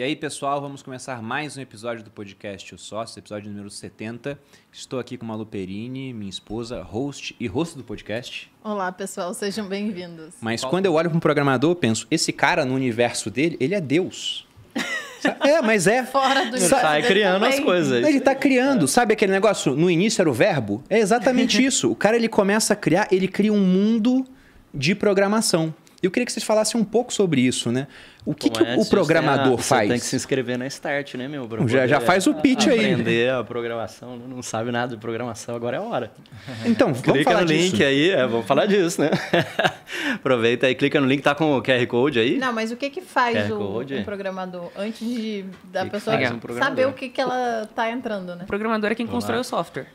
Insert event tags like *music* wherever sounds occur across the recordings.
E aí, pessoal, vamos começar mais um episódio do podcast O Sócio, episódio número 70. Estou aqui com Malu Perini, minha esposa, host e host do podcast. Olá, pessoal, sejam bem-vindos. Mas quando eu olho para um programador, eu penso, esse cara no universo dele, ele é Deus. É, mas é. Fora do Sai criando também. as coisas. Ele está criando. Sabe aquele negócio? No início era o verbo? É exatamente *laughs* isso. O cara ele começa a criar, ele cria um mundo de programação. Eu queria que vocês falassem um pouco sobre isso, né? O que, que o programador faz? Você tem que se inscrever na Start, né, meu? Já, já faz o pitch aí. Aprender a programação, né? não sabe nada de programação, agora é a hora. Então, vamos clica falar no disso. link aí, é, vamos falar disso, né? *laughs* Aproveita aí, clica no link, tá com o QR Code aí? Não, mas o que que faz o, programador? Antes de da que pessoa que um saber o que que ela tá entrando, né? O programador é quem constrói o software.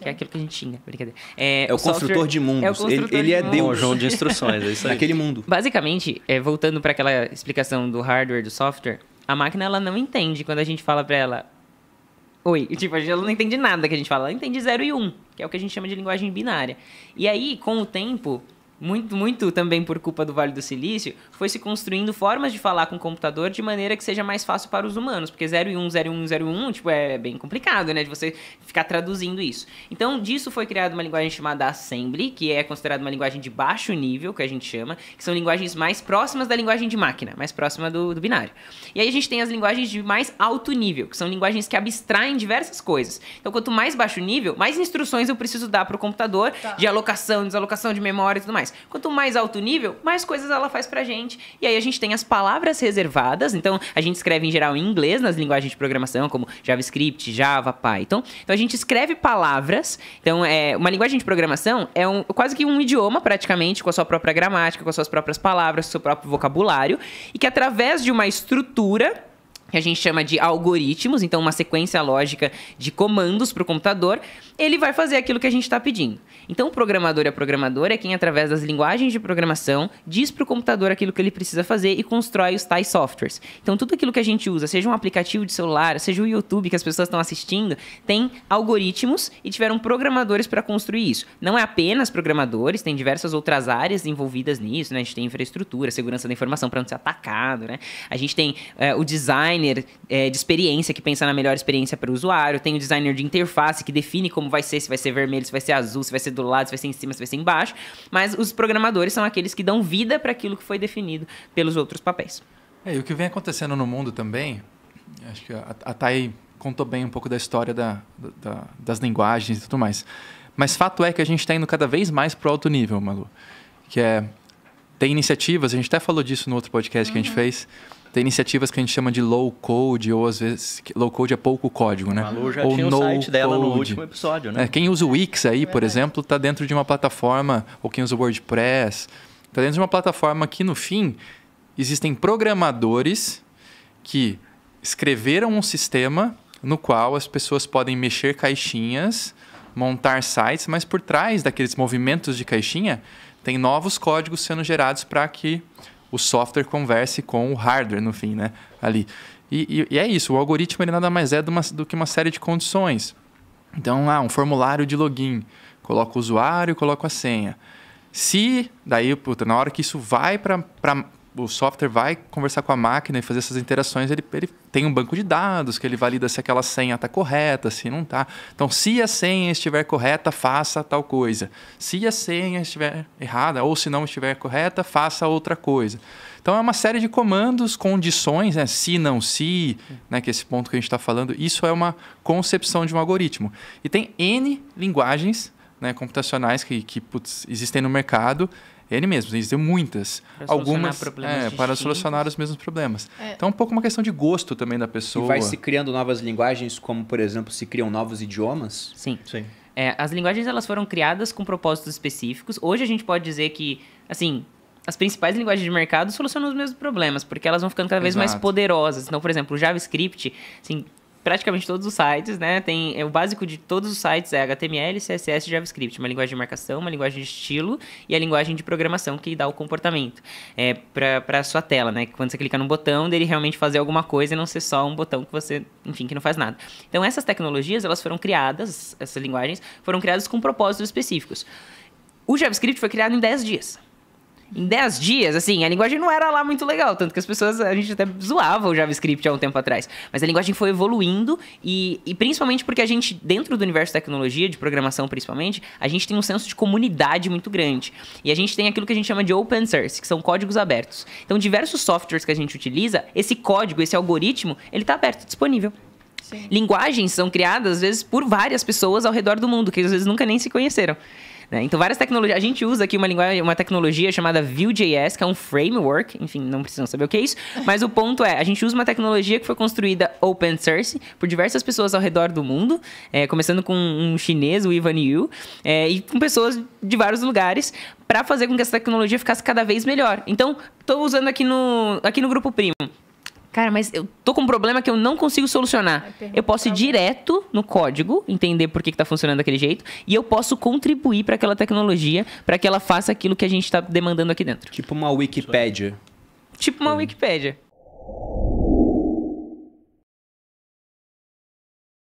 Que é aquilo que a gente tinha, brincadeira. É, é o, construtor de mundos. É o construtor ele, ele é mundos. Deus. João de instruções, é isso *laughs* aí. Naquele mundo. Basicamente, é, voltando para aquela explicação do hardware, do software, a máquina ela não entende quando a gente fala para ela. Oi, *laughs* tipo, ela não entende nada que a gente fala, ela entende 0 e 1, um, que é o que a gente chama de linguagem binária. E aí, com o tempo, muito, muito também por culpa do Vale do Silício, foi se construindo formas de falar com o computador de maneira que seja mais fácil para os humanos, porque 0 e 1, 0 e 1, 0 e 1, tipo, é bem complicado, né, de você ficar traduzindo isso. Então, disso foi criada uma linguagem chamada Assembly, que é considerada uma linguagem de baixo nível, que a gente chama, que são linguagens mais próximas da linguagem de máquina, mais próxima do, do binário. E aí a gente tem as linguagens de mais alto nível, que são linguagens que abstraem diversas coisas. Então, quanto mais baixo nível, mais instruções eu preciso dar para o computador tá. de alocação, desalocação de memória e tudo mais. Quanto mais alto nível, mais coisas ela faz pra gente. E aí a gente tem as palavras reservadas, então a gente escreve em geral em inglês nas linguagens de programação, como JavaScript, Java, Python. Então a gente escreve palavras. Então, é, uma linguagem de programação é um, quase que um idioma, praticamente, com a sua própria gramática, com as suas próprias palavras, seu próprio vocabulário, e que através de uma estrutura que a gente chama de algoritmos, então uma sequência lógica de comandos para o computador, ele vai fazer aquilo que a gente está pedindo. Então, o programador e é a programadora é quem, através das linguagens de programação, diz para o computador aquilo que ele precisa fazer e constrói os tais softwares. Então, tudo aquilo que a gente usa, seja um aplicativo de celular, seja o YouTube que as pessoas estão assistindo, tem algoritmos e tiveram programadores para construir isso. Não é apenas programadores, tem diversas outras áreas envolvidas nisso, né? A gente tem infraestrutura, segurança da informação para não ser atacado, né? A gente tem é, o design designer é, de experiência, que pensa na melhor experiência para o usuário, tem o designer de interface, que define como vai ser, se vai ser vermelho, se vai ser azul, se vai ser do lado, se vai ser em cima, se vai ser embaixo. Mas os programadores são aqueles que dão vida para aquilo que foi definido pelos outros papéis. É, e o que vem acontecendo no mundo também, acho que a, a Thay contou bem um pouco da história da, da, das linguagens e tudo mais. Mas fato é que a gente está indo cada vez mais para o alto nível, Malu. Que é. Tem iniciativas, a gente até falou disso no outro podcast uhum. que a gente uhum. fez tem iniciativas que a gente chama de low code, ou às vezes low code é pouco código, né? Malu já ou tinha no o site code. dela no último episódio, né? É, quem usa o Wix aí, é por exemplo, está dentro de uma plataforma, ou quem usa o WordPress, está dentro de uma plataforma que no fim existem programadores que escreveram um sistema no qual as pessoas podem mexer caixinhas, montar sites, mas por trás daqueles movimentos de caixinha tem novos códigos sendo gerados para que o software converse com o hardware no fim, né? Ali. E, e, e é isso, o algoritmo ele nada mais é do, uma, do que uma série de condições. Então, ah, um formulário de login. Coloco o usuário, coloco a senha. Se, daí, puta, na hora que isso vai para o software vai conversar com a máquina e fazer essas interações, ele, ele tem um banco de dados que ele valida se aquela senha está correta, se não está. Então, se a senha estiver correta, faça tal coisa. Se a senha estiver errada ou se não estiver correta, faça outra coisa. Então, é uma série de comandos, condições, né? se, não, se, né? que é esse ponto que a gente está falando, isso é uma concepção de um algoritmo. E tem N linguagens né, computacionais que, que putz, existem no mercado ele mesmo, existem muitas. Para algumas é, para solucionar os mesmos problemas. É. Então é um pouco uma questão de gosto também da pessoa. E vai se criando novas linguagens, como por exemplo, se criam novos idiomas? Sim. Sim. É, as linguagens elas foram criadas com propósitos específicos. Hoje a gente pode dizer que, assim, as principais linguagens de mercado solucionam os mesmos problemas, porque elas vão ficando cada vez Exato. mais poderosas. Então, por exemplo, o JavaScript, assim, praticamente todos os sites, né? Tem é, o básico de todos os sites é HTML, CSS, JavaScript, uma linguagem de marcação, uma linguagem de estilo e a linguagem de programação que dá o comportamento é, para a sua tela, né? Quando você clica num botão, dele realmente fazer alguma coisa e não ser só um botão que você, enfim, que não faz nada. Então essas tecnologias, elas foram criadas, essas linguagens foram criadas com propósitos específicos. O JavaScript foi criado em 10 dias em 10 dias, assim, a linguagem não era lá muito legal, tanto que as pessoas, a gente até zoava o JavaScript há um tempo atrás. Mas a linguagem foi evoluindo e, e principalmente porque a gente, dentro do universo de tecnologia, de programação principalmente, a gente tem um senso de comunidade muito grande. E a gente tem aquilo que a gente chama de open source, que são códigos abertos. Então, diversos softwares que a gente utiliza, esse código, esse algoritmo, ele está aberto, disponível. Sim. Linguagens são criadas, às vezes, por várias pessoas ao redor do mundo, que às vezes nunca nem se conheceram. Né? Então, várias tecnologias. A gente usa aqui uma linguagem, uma tecnologia chamada Vue.js, que é um framework. Enfim, não precisam saber o que é isso. *laughs* Mas o ponto é, a gente usa uma tecnologia que foi construída open source por diversas pessoas ao redor do mundo, é, começando com um chinês, o Ivan Yu, é, e com pessoas de vários lugares, para fazer com que essa tecnologia ficasse cada vez melhor. Então, estou usando aqui no, aqui no grupo primo cara, mas eu tô com um problema que eu não consigo solucionar. Eu posso ir direto no código, entender por que tá funcionando daquele jeito, e eu posso contribuir para aquela tecnologia, para que ela faça aquilo que a gente está demandando aqui dentro. Tipo uma Wikipédia. Tipo uma Wikipédia.